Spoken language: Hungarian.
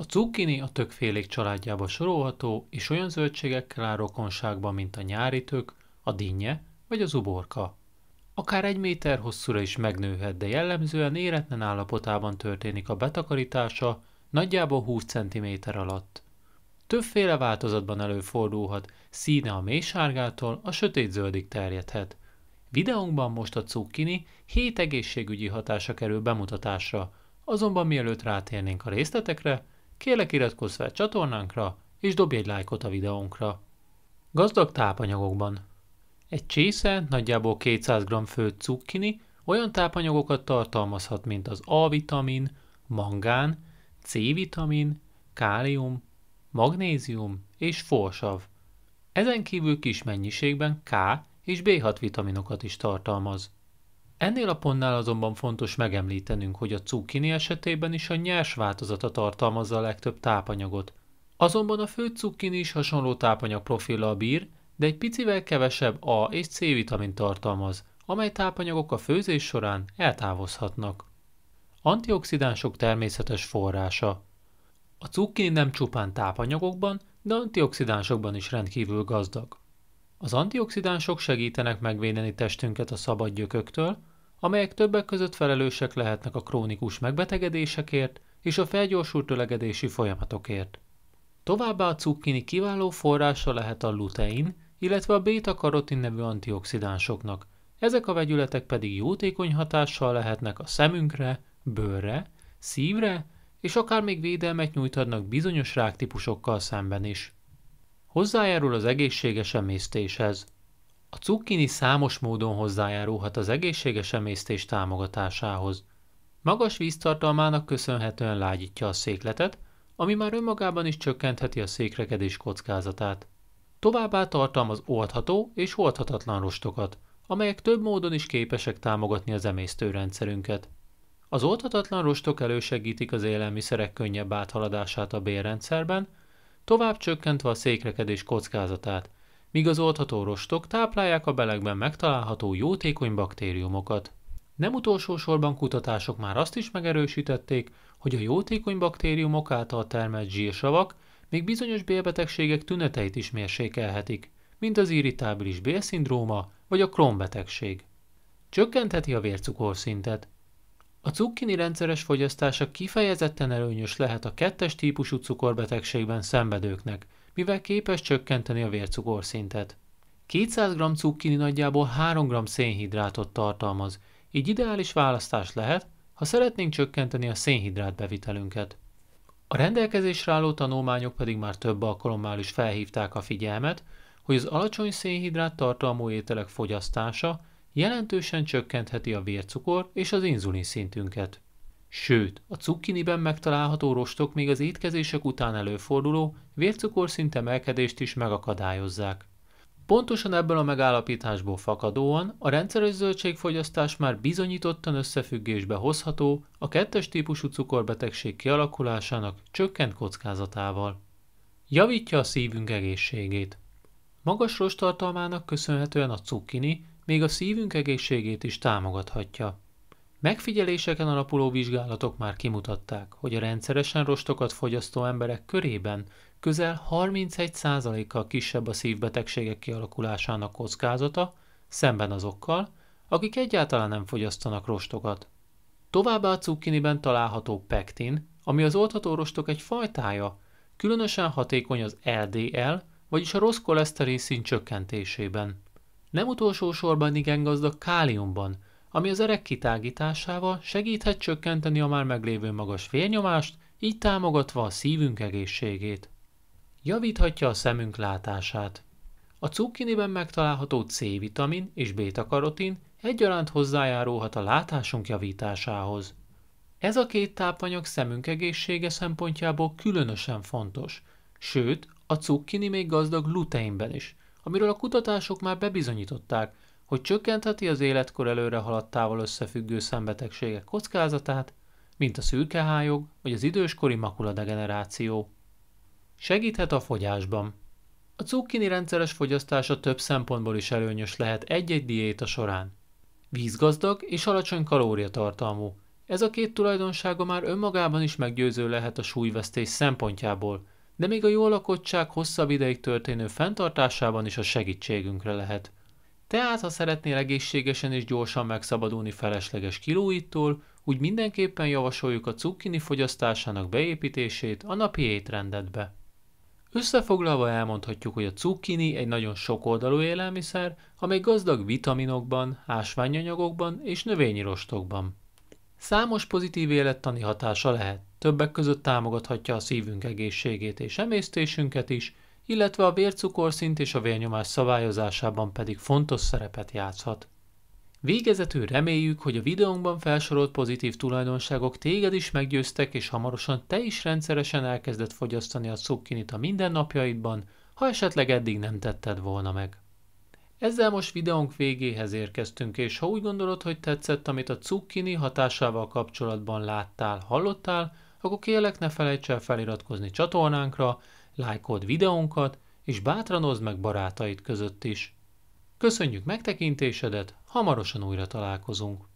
A cukkini a tökfélék családjába sorolható, és olyan zöldségekkel áll rokonságban, mint a nyári tök, a dinnye vagy az uborka. Akár egy méter hosszúra is megnőhet, de jellemzően éretlen állapotában történik a betakarítása, nagyjából 20 cm alatt. Többféle változatban előfordulhat, színe a mélysárgától a sötét zöldig terjedhet. Videónkban most a cukkini 7 egészségügyi hatása kerül bemutatásra, azonban mielőtt rátérnénk a részletekre, Kérlek iratkozz fel csatornánkra, és dobj egy lájkot a videónkra. Gazdag tápanyagokban Egy csésze, nagyjából 200 g főtt cukkini olyan tápanyagokat tartalmazhat, mint az A-vitamin, mangán, C-vitamin, kálium, magnézium és forsav. Ezen kívül kis mennyiségben K és B6 vitaminokat is tartalmaz. Ennél a pontnál azonban fontos megemlítenünk, hogy a cukkini esetében is a nyers változata tartalmazza a legtöbb tápanyagot. Azonban a fő cukkini is hasonló tápanyag profillal bír, de egy picivel kevesebb A és C vitamin tartalmaz, amely tápanyagok a főzés során eltávozhatnak. Antioxidánsok természetes forrása A cukkini nem csupán tápanyagokban, de antioxidánsokban is rendkívül gazdag. Az antioxidánsok segítenek megvédeni testünket a szabad gyököktől, amelyek többek között felelősek lehetnek a krónikus megbetegedésekért és a felgyorsult ölegedési folyamatokért. Továbbá a cukkini kiváló forrása lehet a lutein, illetve a beta-karotin nevű antioxidánsoknak, ezek a vegyületek pedig jótékony hatással lehetnek a szemünkre, bőrre, szívre, és akár még védelmet nyújthatnak bizonyos ráktípusokkal szemben is. Hozzájárul az egészséges emésztéshez. A cukkini számos módon hozzájárulhat az egészséges emésztés támogatásához. Magas víztartalmának köszönhetően lágyítja a székletet, ami már önmagában is csökkentheti a székrekedés kockázatát. Továbbá tartalmaz oldható és oldhatatlan rostokat, amelyek több módon is képesek támogatni az emésztőrendszerünket. Az oldhatatlan rostok elősegítik az élelmiszerek könnyebb áthaladását a bélrendszerben, tovább csökkentve a székrekedés kockázatát, míg az oldható rostok táplálják a belegben megtalálható jótékony baktériumokat. Nem utolsó sorban kutatások már azt is megerősítették, hogy a jótékony baktériumok által termelt zsírsavak még bizonyos bélbetegségek tüneteit is mérsékelhetik, mint az irritábilis bélszindróma vagy a krómbetegség. Csökkentheti a vércukorszintet. A cukkini rendszeres fogyasztása kifejezetten előnyös lehet a kettes típusú cukorbetegségben szenvedőknek – mivel képes csökkenteni a vércukorszintet. 200 g cukkini nagyjából 3 g szénhidrátot tartalmaz, így ideális választás lehet, ha szeretnénk csökkenteni a szénhidrát bevitelünket. A rendelkezésre álló tanulmányok pedig már több alkalommal is felhívták a figyelmet, hogy az alacsony szénhidrát tartalmú ételek fogyasztása jelentősen csökkentheti a vércukor és az inzulin szintünket. Sőt, a cukkiniben megtalálható rostok még az étkezések után előforduló vércukorszint emelkedést is megakadályozzák. Pontosan ebből a megállapításból fakadóan a rendszeres zöldségfogyasztás már bizonyítottan összefüggésbe hozható a kettes típusú cukorbetegség kialakulásának csökkent kockázatával. Javítja a szívünk egészségét. Magas rostartalmának köszönhetően a cukkini még a szívünk egészségét is támogathatja. Megfigyeléseken alapuló vizsgálatok már kimutatták, hogy a rendszeresen rostokat fogyasztó emberek körében közel 31%-kal kisebb a szívbetegségek kialakulásának kockázata, szemben azokkal, akik egyáltalán nem fogyasztanak rostokat. Továbbá a cukkiniben található pektin, ami az oltható rostok egy fajtája, különösen hatékony az LDL, vagyis a rossz koleszterin szint csökkentésében. Nem utolsó sorban igen gazdag káliumban, ami az erek kitágításával segíthet csökkenteni a már meglévő magas vérnyomást, így támogatva a szívünk egészségét. Javíthatja a szemünk látását. A cukkiniben megtalálható C-vitamin és beta-karotin egyaránt hozzájárulhat a látásunk javításához. Ez a két tápanyag szemünk egészsége szempontjából különösen fontos, sőt, a cukkini még gazdag luteinben is, amiről a kutatások már bebizonyították, hogy csökkentheti az életkor előre haladtával összefüggő szembetegségek kockázatát, mint a szürkehályog vagy az időskori makuladegeneráció. Segíthet a fogyásban. A cukkini rendszeres fogyasztása több szempontból is előnyös lehet egy-egy diéta során. Vízgazdag és alacsony kalóriatartalmú. Ez a két tulajdonsága már önmagában is meggyőző lehet a súlyvesztés szempontjából, de még a jó lakottság hosszabb ideig történő fenntartásában is a segítségünkre lehet. Tehát, ha szeretnél egészségesen és gyorsan megszabadulni felesleges kilóitól, úgy mindenképpen javasoljuk a cukkini fogyasztásának beépítését a napi étrendedbe. Összefoglalva elmondhatjuk, hogy a cukkini egy nagyon sokoldalú élelmiszer, amely gazdag vitaminokban, ásványanyagokban és növényi rostokban. Számos pozitív élettani hatása lehet, többek között támogathatja a szívünk egészségét és emésztésünket is, illetve a vércukorszint és a vérnyomás szabályozásában pedig fontos szerepet játszhat. Végezetül reméljük, hogy a videónkban felsorolt pozitív tulajdonságok téged is meggyőztek, és hamarosan te is rendszeresen elkezded fogyasztani a cukkinit a mindennapjaidban, ha esetleg eddig nem tetted volna meg. Ezzel most videónk végéhez érkeztünk, és ha úgy gondolod, hogy tetszett, amit a cukkini hatásával kapcsolatban láttál, hallottál, akkor kérlek ne felejts el feliratkozni csatornánkra, lájkold videónkat, és bátran oszd meg barátaid között is. Köszönjük megtekintésedet, hamarosan újra találkozunk!